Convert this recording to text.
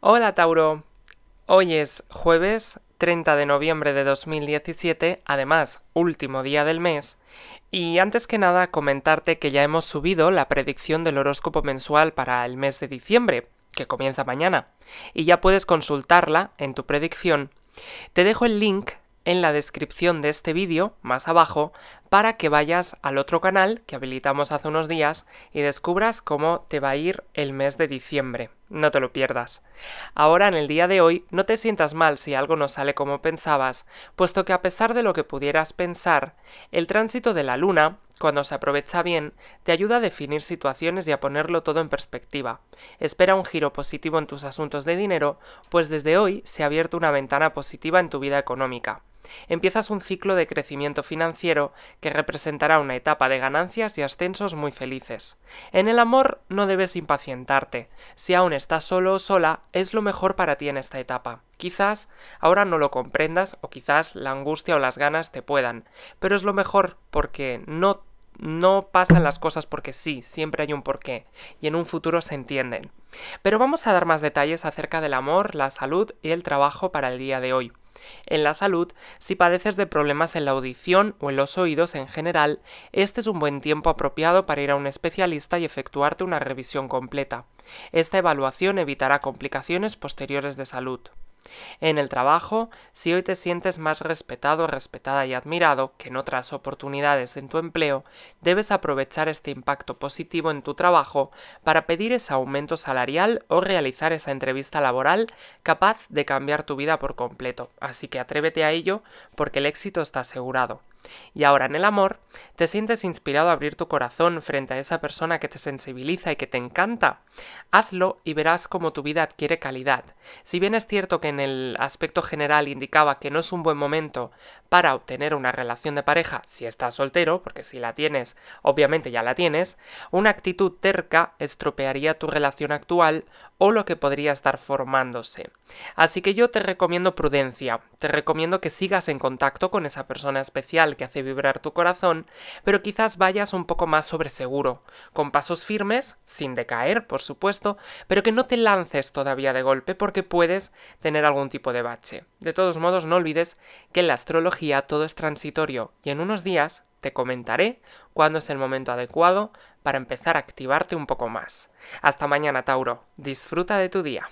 Hola Tauro, hoy es jueves 30 de noviembre de 2017, además último día del mes, y antes que nada comentarte que ya hemos subido la predicción del horóscopo mensual para el mes de diciembre, que comienza mañana, y ya puedes consultarla en tu predicción. Te dejo el link en la descripción de este vídeo, más abajo, para que vayas al otro canal que habilitamos hace unos días y descubras cómo te va a ir el mes de diciembre. No te lo pierdas. Ahora, en el día de hoy, no te sientas mal si algo no sale como pensabas, puesto que a pesar de lo que pudieras pensar, el tránsito de la luna, cuando se aprovecha bien, te ayuda a definir situaciones y a ponerlo todo en perspectiva. Espera un giro positivo en tus asuntos de dinero, pues desde hoy se ha abierto una ventana positiva en tu vida económica. Empiezas un ciclo de crecimiento financiero que representará una etapa de ganancias y ascensos muy felices. En el amor no debes impacientarte. Si aún estás solo o sola, es lo mejor para ti en esta etapa. Quizás ahora no lo comprendas o quizás la angustia o las ganas te puedan, pero es lo mejor porque no no pasan las cosas porque sí, siempre hay un porqué, y en un futuro se entienden. Pero vamos a dar más detalles acerca del amor, la salud y el trabajo para el día de hoy. En la salud, si padeces de problemas en la audición o en los oídos en general, este es un buen tiempo apropiado para ir a un especialista y efectuarte una revisión completa. Esta evaluación evitará complicaciones posteriores de salud. En el trabajo, si hoy te sientes más respetado, respetada y admirado que en otras oportunidades en tu empleo, debes aprovechar este impacto positivo en tu trabajo para pedir ese aumento salarial o realizar esa entrevista laboral capaz de cambiar tu vida por completo. Así que atrévete a ello porque el éxito está asegurado. Y ahora en el amor, ¿te sientes inspirado a abrir tu corazón frente a esa persona que te sensibiliza y que te encanta? Hazlo y verás cómo tu vida adquiere calidad. Si bien es cierto que en el aspecto general indicaba que no es un buen momento para obtener una relación de pareja si estás soltero, porque si la tienes, obviamente ya la tienes, una actitud terca estropearía tu relación actual o lo que podría estar formándose. Así que yo te recomiendo prudencia, te recomiendo que sigas en contacto con esa persona especial que hace vibrar tu corazón, pero quizás vayas un poco más sobre seguro, con pasos firmes, sin decaer, por supuesto, pero que no te lances todavía de golpe porque puedes tener algún tipo de bache. De todos modos, no olvides que en la astrología todo es transitorio y en unos días te comentaré cuándo es el momento adecuado para empezar a activarte un poco más. Hasta mañana, Tauro. Disfruta de tu día.